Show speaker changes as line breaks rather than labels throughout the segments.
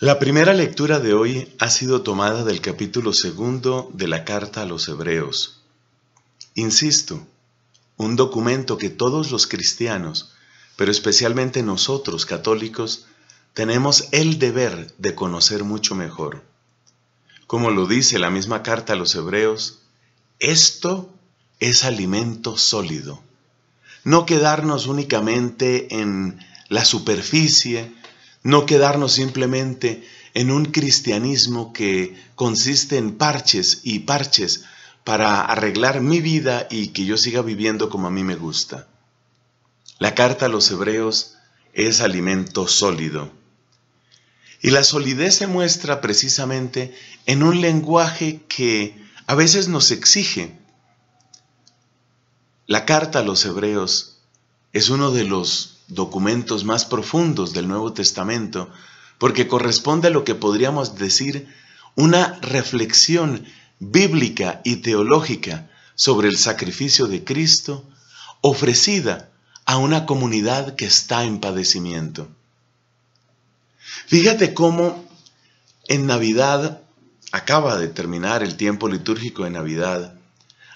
La primera lectura de hoy ha sido tomada del capítulo segundo de la carta a los hebreos. Insisto, un documento que todos los cristianos, pero especialmente nosotros católicos, tenemos el deber de conocer mucho mejor. Como lo dice la misma carta a los hebreos, esto es alimento sólido. No quedarnos únicamente en la superficie, no quedarnos simplemente en un cristianismo que consiste en parches y parches para arreglar mi vida y que yo siga viviendo como a mí me gusta. La carta a los hebreos es alimento sólido. Y la solidez se muestra precisamente en un lenguaje que a veces nos exige. La carta a los hebreos es uno de los documentos más profundos del Nuevo Testamento, porque corresponde a lo que podríamos decir una reflexión bíblica y teológica sobre el sacrificio de Cristo ofrecida a una comunidad que está en padecimiento. Fíjate cómo en Navidad, acaba de terminar el tiempo litúrgico de Navidad,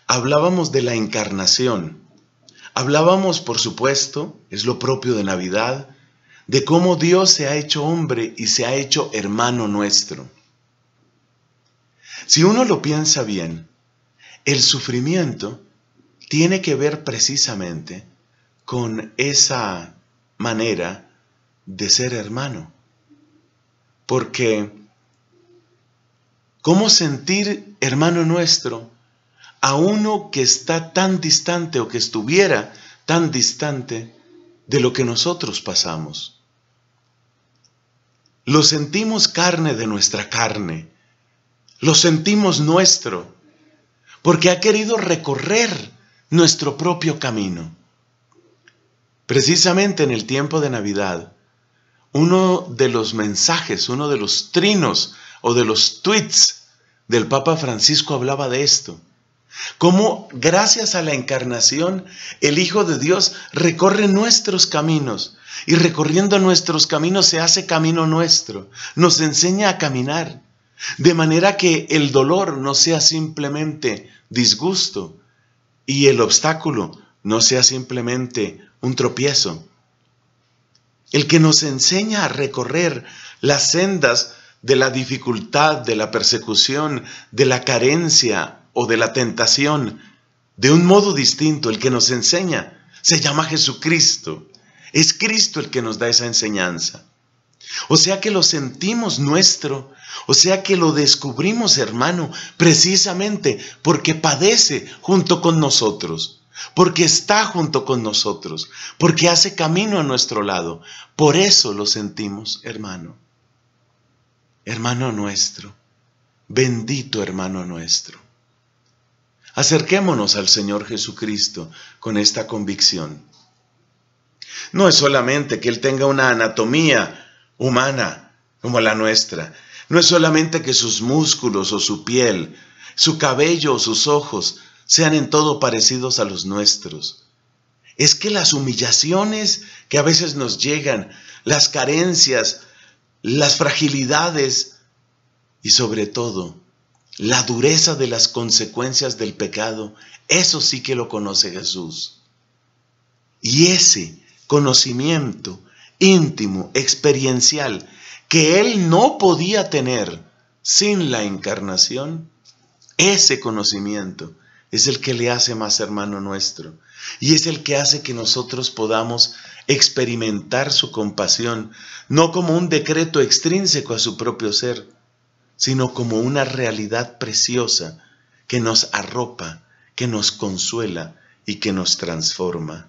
hablábamos de la encarnación, Hablábamos, por supuesto, es lo propio de Navidad, de cómo Dios se ha hecho hombre y se ha hecho hermano nuestro. Si uno lo piensa bien, el sufrimiento tiene que ver precisamente con esa manera de ser hermano. Porque, ¿cómo sentir hermano nuestro a uno que está tan distante o que estuviera tan distante de lo que nosotros pasamos. Lo sentimos carne de nuestra carne, lo sentimos nuestro, porque ha querido recorrer nuestro propio camino. Precisamente en el tiempo de Navidad, uno de los mensajes, uno de los trinos o de los tweets del Papa Francisco hablaba de esto. Cómo gracias a la encarnación el Hijo de Dios recorre nuestros caminos y recorriendo nuestros caminos se hace camino nuestro, nos enseña a caminar, de manera que el dolor no sea simplemente disgusto y el obstáculo no sea simplemente un tropiezo. El que nos enseña a recorrer las sendas de la dificultad, de la persecución, de la carencia, o de la tentación, de un modo distinto, el que nos enseña se llama Jesucristo. Es Cristo el que nos da esa enseñanza. O sea que lo sentimos nuestro, o sea que lo descubrimos hermano, precisamente porque padece junto con nosotros, porque está junto con nosotros, porque hace camino a nuestro lado. Por eso lo sentimos hermano. Hermano nuestro, bendito hermano nuestro. Acerquémonos al Señor Jesucristo con esta convicción. No es solamente que Él tenga una anatomía humana como la nuestra. No es solamente que sus músculos o su piel, su cabello o sus ojos sean en todo parecidos a los nuestros. Es que las humillaciones que a veces nos llegan, las carencias, las fragilidades y sobre todo la dureza de las consecuencias del pecado, eso sí que lo conoce Jesús. Y ese conocimiento íntimo, experiencial, que él no podía tener sin la encarnación, ese conocimiento es el que le hace más hermano nuestro y es el que hace que nosotros podamos experimentar su compasión, no como un decreto extrínseco a su propio ser, sino como una realidad preciosa que nos arropa, que nos consuela y que nos transforma.